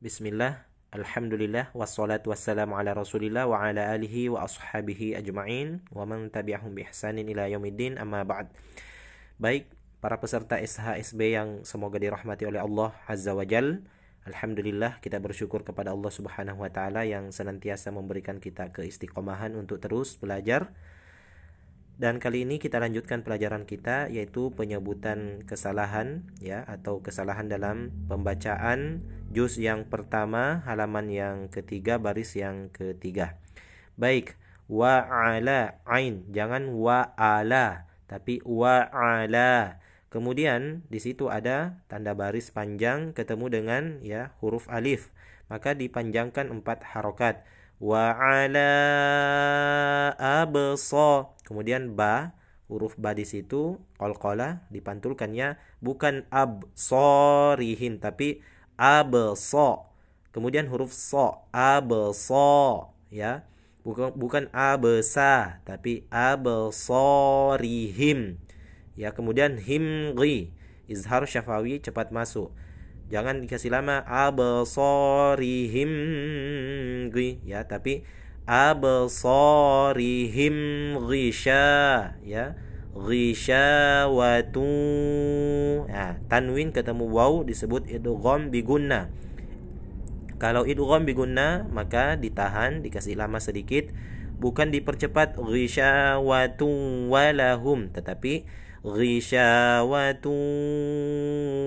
Bismillah, Alhamdulillah, wassalatu wassalamu ala rasulillah wa ala alihi wa ashabihi ajma'in wa man tabi'ahum bi ila yaumiddin amma ba'd. Baik, para peserta SHSB yang semoga dirahmati oleh Allah Azza wa Jal. Alhamdulillah kita bersyukur kepada Allah Subhanahu wa taala yang senantiasa memberikan kita keistiqomahan untuk terus belajar dan kali ini kita lanjutkan pelajaran kita yaitu penyebutan kesalahan ya atau kesalahan dalam pembacaan juz yang pertama halaman yang ketiga baris yang ketiga. Baik, wa ain jangan waala tapi waala Kemudian di situ ada tanda baris panjang ketemu dengan ya huruf alif. Maka dipanjangkan empat harokat. waala ala Kemudian ba, huruf ba di situ qalqala dipantulkannya bukan ab sorihin tapi ab so. Kemudian huruf so, ab so ya. Bukan bukan sa tapi ab sorihim Ya, kemudian himri izhar syafawi cepat masuk. Jangan dikasih lama absorihim ya, tapi absarihim ghisha ya ghishawatu ya, nah, tanwin ketemu waw disebut idgham biguna kalau idgham biguna maka ditahan dikasih lama sedikit bukan dipercepat ghishawatu walahum tetapi watu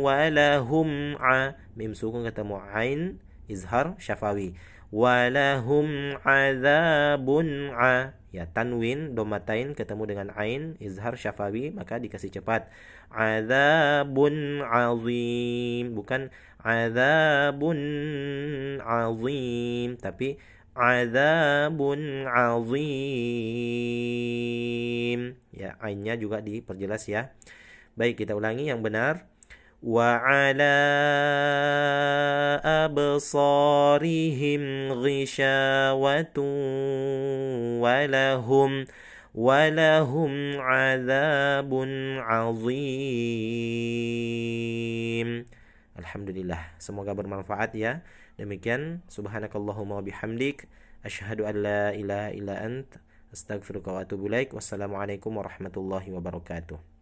walahum a mim sukun ketemu ain izhar syafawi walahum azabun a ya tanwin domatain ketemu dengan ain izhar syafawi maka dikasih cepat azabun azim bukan azabun azim tapi azabun azim ya ainnya juga diperjelas ya baik kita ulangi yang benar وعلى أبصارهم غشاوة ولهم ولهم عذاب عظيم Alhamdulillah semoga bermanfaat ya demikian subhanakallahumma bihamdik asyhadu an la ilaha illa ant astagfiruka wa atubu ilaik wassalamualaikum warahmatullahi wabarakatuh